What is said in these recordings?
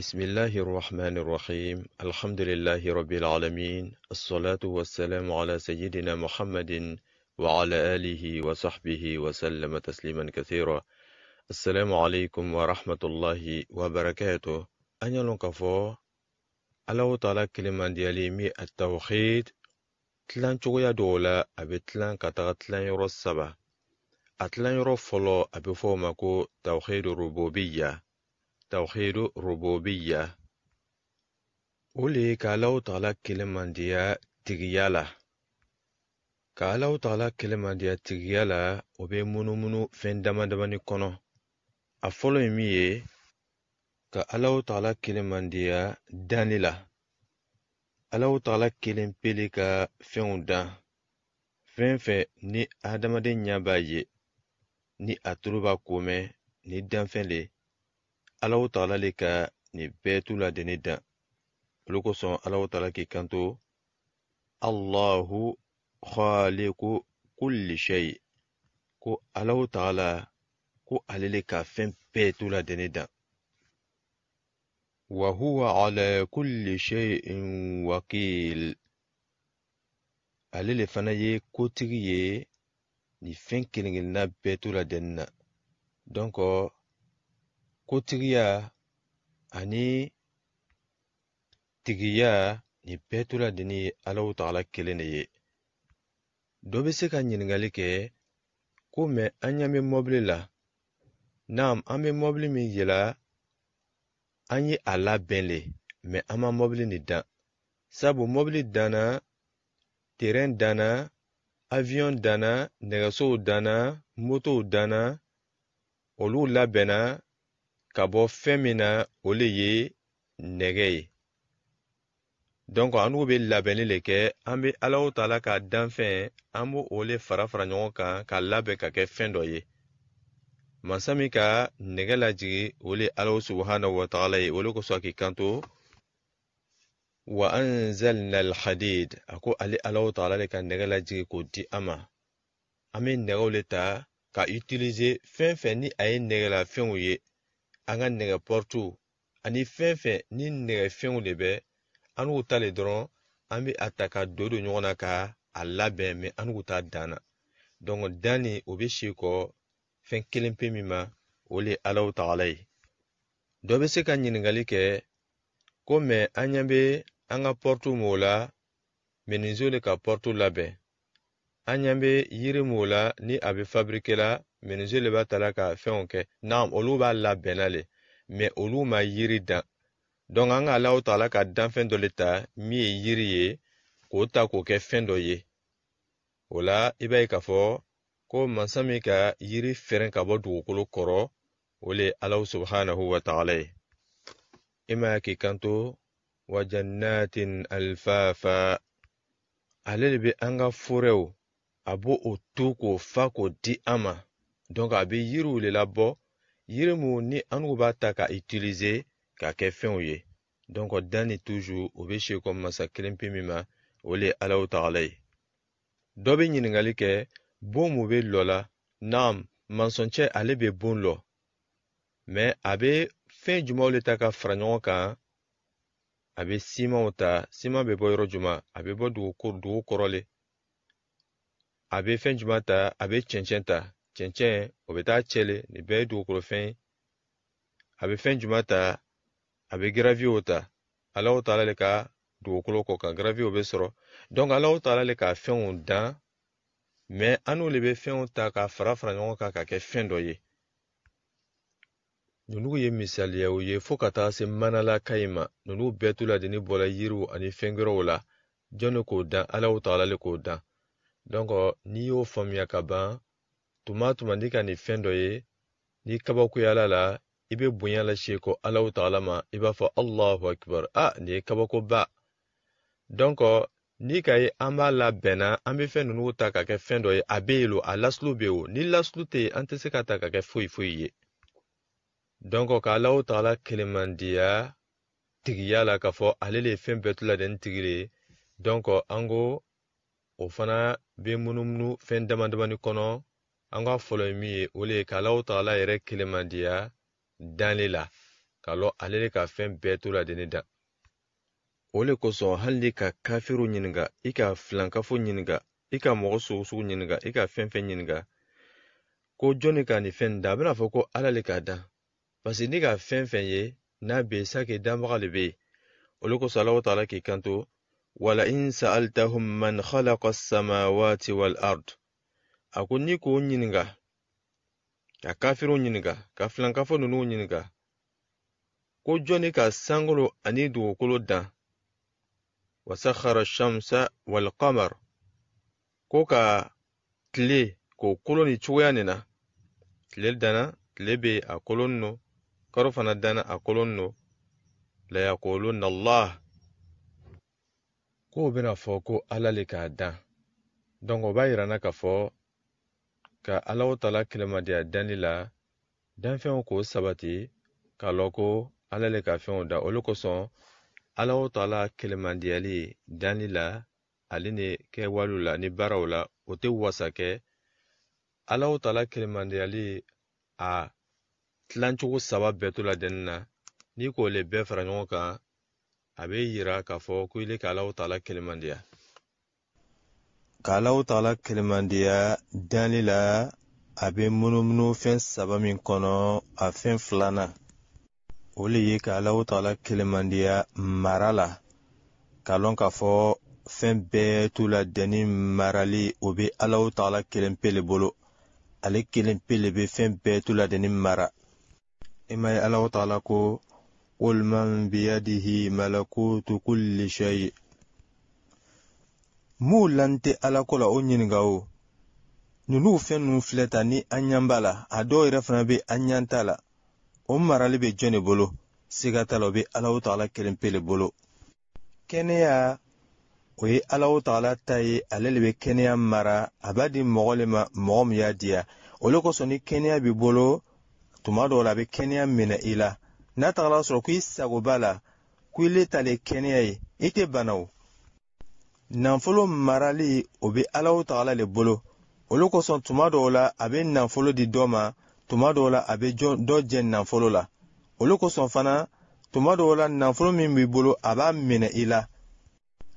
بسم الله الرحمن الرحيم الحمد لله رب العالمين الصلاة والسلام على سيدنا محمد وعلى آله وصحبه وسلم تسليما كثيرا السلام عليكم ورحمة الله وبركاته أنا لنكفو ألو تعالى كلمة ديالي مي التوحيد تلان تغيا دولا أبي تلان كتغ تلان يرو السبع أتلان يرو فلو أبي فومكو توحيد الربوبية توحيد ربوبية ولي كالو طالك كلمة ديا تغيالة كالو طالك كلمة ديا تغيالة وبي منو منو فين دما دماني كونو أفولو مي ka alaw taala kelen mandiya danni la alaw kelen pele ka fɛnw dan fɛn fɛn ni adamaden ɲa b'a ye ni a tulo b'a ko mɛn ni danfɛn le alaw tagala le ka ni bɛɛ t'u ladenni dan olu kosɔn alaw tagala k'i kanto allahu khaliku kulli shay ko alaw tagala ko ale le ka fɛn bɛɛ t'u ladenni dan huwa ala kulli شيء وكيل ale le fana ye kotigi ye ni fɛn kelen kelenna bɛɛ la dɛnni na donc kotigiya ani tigiya nin bɛɛ toladini ye alaw tagala kelen de ye dɔ be se ka ɲiningali kɛ ko mɛn an ɲa be mɔbili la nam an be mɔbili min yela an ye a labɛn le mɛn an ma mɔbili nin dan sabu mɔbili danna terɛn danna aviyɔn danna nɛgɛsow danna motow danna olu labɛnna ka bɔ fɛn min na o le donc an n'u bɛ labɛnni le la ka danfɛn an b'o o le fara fara ɲɔgɔn kan ka labɛn ka kɛ fɛn dɔ ye masa min ka nɛgɛ lajigi o le alaw subahana wataala ye o le kanto wa anzalna alhadid a ko ale alaw taala le ka nɛgɛ lajigi k'o di an ma an nɛgɛw le ta ka utilize fɛn fɛn ni a ye nɛgɛlafɛnw ye an ka nɛgɛpɔritu ani fɛn fɛn ni nɛgɛfɛnw de bɛ an k'u ta le dɔrɔn an bɛ a ta ka don don ɲɔgɔn na ka a labɛn mɛ an k'u ta dan na dɔnku dan nin o bɛ si kɔ fɛn kelen pe min ma o le ye alaw tagala ye dɔ bɛ se ka ɲininkali kɛ ko mɛ an ɲɛ bɛ an ka pɔritu m'o la mɛ nin zo le ka pɔritu labɛn an ɲɛ bɛ yiri m'o la ni a bɛ fabirike la minisi le b'a tala ka fɛnw kɛ nam olu b'a labɛnna le mɛ olu ma yiri dan donc an ka alaw taala ka danfɛn dɔ le ta min ye yiri ye k'o ta k'o kɛ fɛn dɔ ye o la i b'a ye k'a fɔ ko masa min ka yiri fɛrɛn ka bɔ dugukolo kɔrɔ o le ye alaw subhanahu wa taala ye i ma k'i kanto wa jannatin alfafa ale le be an ka forɛw a b'o o to k'o fa k'o di an ma donc a bɛ yiriw de labɔ yiri minnu ni an k'u b'a ta ka utiliser k'a kɛ fɛnw ye donc dan ni toujours o bɛ se comme masa kelen pe min ma o le ye alaw tagala ye dɔ bɛ ɲininkali kɛ bon mun bɛ lɔ la naam mansɔncɛ ale bɛ bon lɔ mais a bɛ fɛn jumɛnw de ta ka fara ɲɔgɔn kan a bɛ simanw ta siman bɛ bɔ yɔrɔ jumɛn a bɛ bɔ dugu kɔrɔ le a bɛ fɛn jumɛn ta a bɛ cɛncɛn ta cɛncɛn o bɛ taa cɛ le nin bɛɛ ye dugukolofɛn ye a bɛ fɛn juman ta a bɛ garaviw ta alaw taala le ka dugukolo kɔ kan garaviw bɛ sɔrɔ donc alaw taala le ka fɛnw dan mais an n'u le bɛ fɛnw ta k'a fara fara ɲɔgɔn kan ka kɛ fɛn dɔ ye nunu ye misaliyaw ye fɔɔ ka taga se manalaka yi ma nunu bɛɛ to ladeni bɔla yiriw ani fɛngɛrɛw la jɔn le k'o dan alaw taala le k'o dan donk n'i y'o faamuya ka ban tuma tuma n'i ka nin fɛn dɔ ye n'i kabakuyala la i bɛ bonya lase ko alahu taala ma i b'a fɔ alahu akibaru a ah, nin ye ba dɔnkɔ n'i ka ye an b'a labɛnna an bɛ fɛn ninnu ta ka kɛ fɛn dɔ ye a bɛ yen lo a lasulu bɛ yen o ni lasulu tɛ yen an tɛ se ka ta ka kɛ foyi foyi ye dɔnkɔ ka alahu taala kelemandiya tigiya la k'a fɔ ale le ye fɛn bɛɛ tula de ni tigi de ye dɔnkɔ an ko o fana bɛ munumunu fɛn dama damani kɔnɔ an ka fɔlɔ ye min ye o le ye k'alaw tagala yɛrɛ kelemandiya danle la ka lɔ ale le ka fɛn bɛɛ to ladeni dan o le kosɔn hali ni ka kafiriw ɲininga i ka filankafo ɲininga i ka mɔgɔ sugusugu ɲininga i ka fɛn fɛn ɲininga ko jɔnni ka ni fɛn da a bena fɔ ko ala le k'a dan parsek ni ka fɛn fɛn ye n'a be sake danbaga le be yen o le kosɔn alahu taala k'i kanto walain sa'altahum man khalaqa samawati wal a ko ni k'o ɲininga ka kafiriw ɲininga ka filankafo ninnu ɲininga ko jɔnni ka sankolo ani dugukolo dan wasahara shamsa walkamar ko ka tile k'o kolo ni cogoya nin na tile danna tile be a kolon no karo fana danna a kolon no layakolonna allah k'o bena fɔ ko ala le k'a dan donk o b'a yirana k'a fɔ ka alaw tala kilemadiya danli la danfɛnw k'o sabati k'a lɔn ko ala le ka fɛnw da olu kosɔn alaw tala kelemadiyali danli la ale ni kɛwalew la ni baaraw la o tɛ wasa kɛ alaw tala kelemadiyali a tilancogo saba bɛɛ to la dɛnni na n'i k'o le bɛɛ fara ɲɔgɔn kan a bɛ yira k'a fɔ ko i le ka alaw tala kelemandiya k'alaw taala kelemandiya danli la a bɛ munumunu fɛn saba min kɔnɔ a fɛn filanan o le ye k'alaw taala kelemandiya mara la ka lɔn k'a fɔ fɛn bɛɛ t'u la dɛnni marali o bɛ alaw taala kelen pe le bolo ale kelen pe le bɛ fɛn bɛɛ t'u la dɛnni mara i ma ye alaw taala ko. قل من بيده ملكوت كل شيء m'u lani tɛ ala ko la o ɲininga o ninnu fɛn ninnu filɛ ta ni an ɲan b'a la a dɔw yɛrɛ fana bɛ an ɲan t'a la o marali bɛ jɔn de bolo siga t'a la o bɛ ala o taala kelen pe le bolo kɛnɛya o ye ala o taala ta ye ale le bɛ kɛnɛya mara a b'a di mɔgɔ le ma mɔgɔ min y'a diya o le kosɔn ni kɛnɛya b'i bolo tuma dɔw la a bɛ kɛnɛya minɛ i la n'a tagara sɔrɔ k'i sago b'a la ko i le ta le kɛnɛya ye i tɛ bana o nanfolo marali o bɛ alaw tagala le bolo olu kosɔn tuma dɔw la a bɛ nanfolo di dɔ ma tuma dɔw la a bɛ dɔ jɛ nanfolo la olu kosɔn fana tuma dɔw la nanfolo min b'i bolo a b'a minɛ i la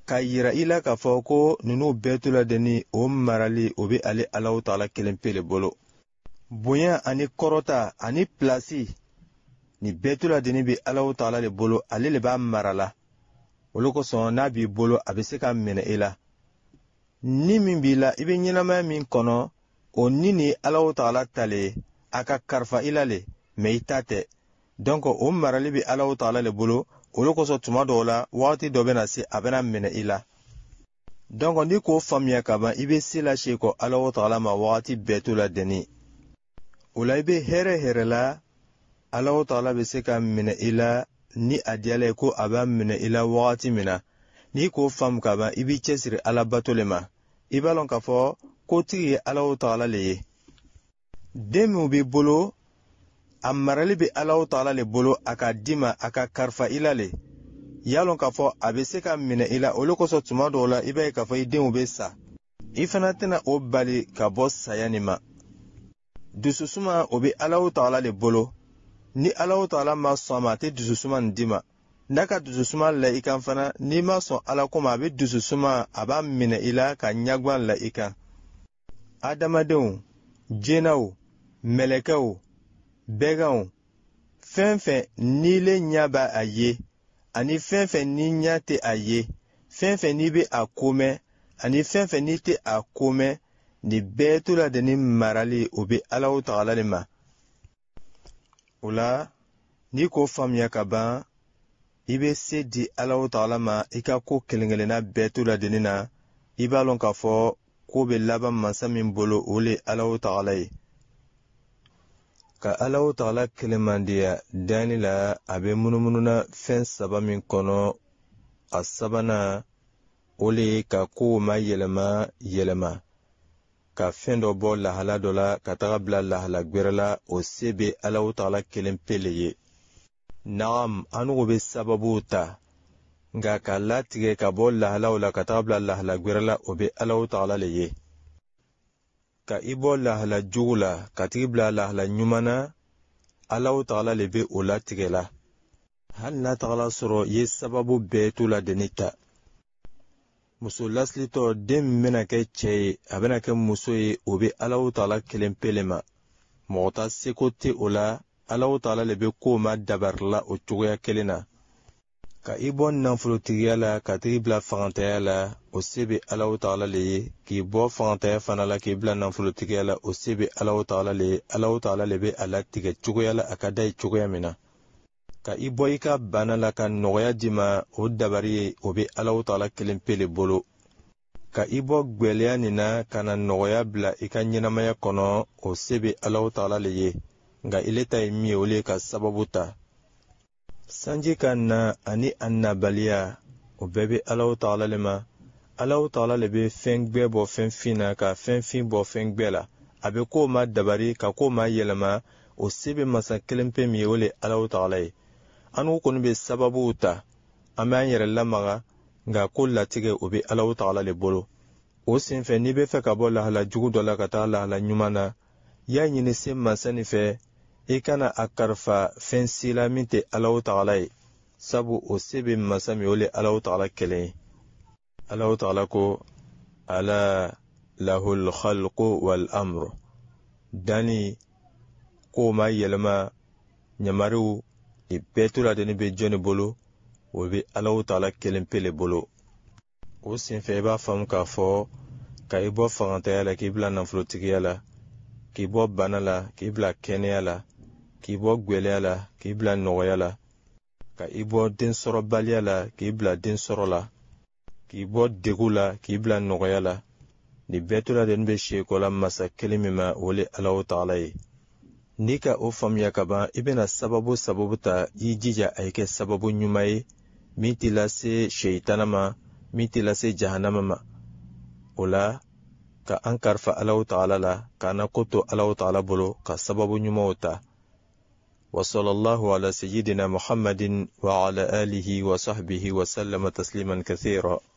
k'a yira i la k'a fɔ ko ninnu bɛɛ to ladeni o marali o bɛ ale alaw tagala kelen pe le bolo bonya ani kɔrɔta ani pilasi nin bɛɛ to ladeni bɛ alaw tagala le bolo ale le b'a mara la olu kosɔn n'a b'i bolo a bɛ se ka minɛ i e la ni min b'i la i bɛ ɲɛnamaya min kɔnɔ o ni nin ala o taala ta le ye a ka karifa i la le mɛ i ta tɛ donc o marali bɛ ala o taala le bolo olu kosɔn tuma dɔw la wagati dɔ bɛna se a bɛna minɛ i la donc n'i k'o faamuya ka i bɛ se lase kɔ ala o taala ma wagati bɛɛ t'o la deni o la i bɛ hɛrɛ hɛrɛ la ala o taala bɛ se ka minɛ i la ni a diyala ye ko a b'a minɛ i la wagati min na n'i k'o faamu ka ban i b'i cɛsiri ala bato le ma i b'a lɔn k'a fɔ kotigi ye ala tagala le ye den minw b'i bolo a marali be ala o tagala le bolo a ka di ma a ka karifa i la le y'a lɔn k'a fɔ a be se ka minɛ i la olu kosɔn tuma dɔw la i b'a ye k'a fɔ i denw be sa i fana tɛna o bali ka bɔ saya nin ma dususuma o be ala o tagala le bolo ni alahu taala ma sɔn a ma a tɛ dususuma nin d'i ma n'a ka dususuma la i kan fana n'i ma sɔn ala ko ma a bɛ dususuma a b'a minɛ i la ka ɲagwan la i kan adamadenw jɛnaw mɛlɛkɛw bɛɛganw fɛn fɛn nile ɲa b'a a ye ani fɛn fɛn n'i ɲa tɛ a ye fɛn fɛn n'i be a komɛn ani fɛn fɛn n'i tɛ a komɛn nin bɛɛ to la de ni marali o be alahu tagala le ma o la n'i k'o faamuya ka ban i bɛ se di alaw tagala ma i ka ko kelen-kelenna bɛɛ to ladenni na i b'a lɔn k'a fɔ k'o bɛ laban masa min bolo o le alaw tagala ye ka alaw tagala kelen mandiya danni la a bɛ munumununa fɛn saba min kɔnɔ a sabanan o le ye ka kow ma yɛlɛma yɛlɛma ka fɛɛn dɔ bɔ lahala dɔ la ka taga bila lahala gwɛrɛla o se be alaw tagala kelen pe le ye naam anugu be sababuw ta nga ka latigɛ ka bɔ lahalaw la ka taga bila lahala gwɛrɛla o be alaw tagala le ye ka i bɔ lahala jugu la ka tigi bila lahala ɲuman na alaw tagala le be o latigɛ la hali n'a tagala sɔrɔ i ye sababu bɛɛ to ladeni ta muso lasilitɔ den min bena kɛ cɛɛ ye a bena kɛ muso ye o be alaw taala kelen pele ma mɔgɔ ta seko tɛ o la alaw taala le be koow ma dabarila o cogoya kelen na ka i bɔ nafolotigiya la ka tigi bila fagantaya la o se be alaw taala le ye k'i bɔ fagantaya fana la k'i bila nafolotigiya la o se be alaw taala le ye alaw taala le be a latigɛ cogoya la a ka da ye cogoya min na ka i bɔ i ka bana la ka nɔgɔya di ma o dabari ye o be alaw tagala kelen pe le bolo ka i bɔ gwɛlɛya nin na ka na nɔgɔya bila i ka ɲɛnamaya kɔnɔ o se be alaw tagala le ye nga ile ta ye min ye o le ka sababu ta sanji ka na ani a nabaliya o bɛɛ be alaw tagala le ma alaw tagala le be fɛn gwɛ bɔ fɛn fin na ka fɛn fin bɔ fɛn gwɛ la a be koo ma dabari ka koo ma yɛlɛma o se be masa kelen pe min ye o le alaw tagala ye anu kun be sababu ta an yere lamaga nka kula tige ubi bɛ alaw le bolo o sinfe n'i be fe ka bola lahala jugu dola ka taa lahala na y'a ɲini sem masani fɛ e kana akarfa karifa la min sabu o sebe bɛ masa min o le alaw tagala ko ala lahul khalqu wal amru dani ko ma yɛlɛma i bɛɛ to ladonni bɛ jɔnni bolo o bɛ alaw taala kelen pe le bolo o senfɛ i b'a faamu k'a fɔ ka i bɔ fangantanya la k'i bila nafolotigiya la k'i bɔ bana la k'i bila kɛnɛya la k'i bɔ gwɛlɛya la k'i bila nɔgɔya la ka i bɔ densɔrɔbaliya la k'i bila densɔrɔ la k'i bɔ degu la k'i bila nɔgɔya la nin bɛɛ to ladonni bɛ siyɛ kɔ la masa kelen min ma o le alaw taala ye nika ka o faamuya ka ban i bɛna sababu sababu ta i jija a kɛ sababu ɲuman ye min t'i lase seyitana ma min t'i lase jahanama ma o la ka an karifa alahu taala la k'an na ko to alahu taala bolo ka sababu ɲumanw ta وصلى الله على سيدنا محمد وعلى آله وصحبه وسلم تسليما كثيرا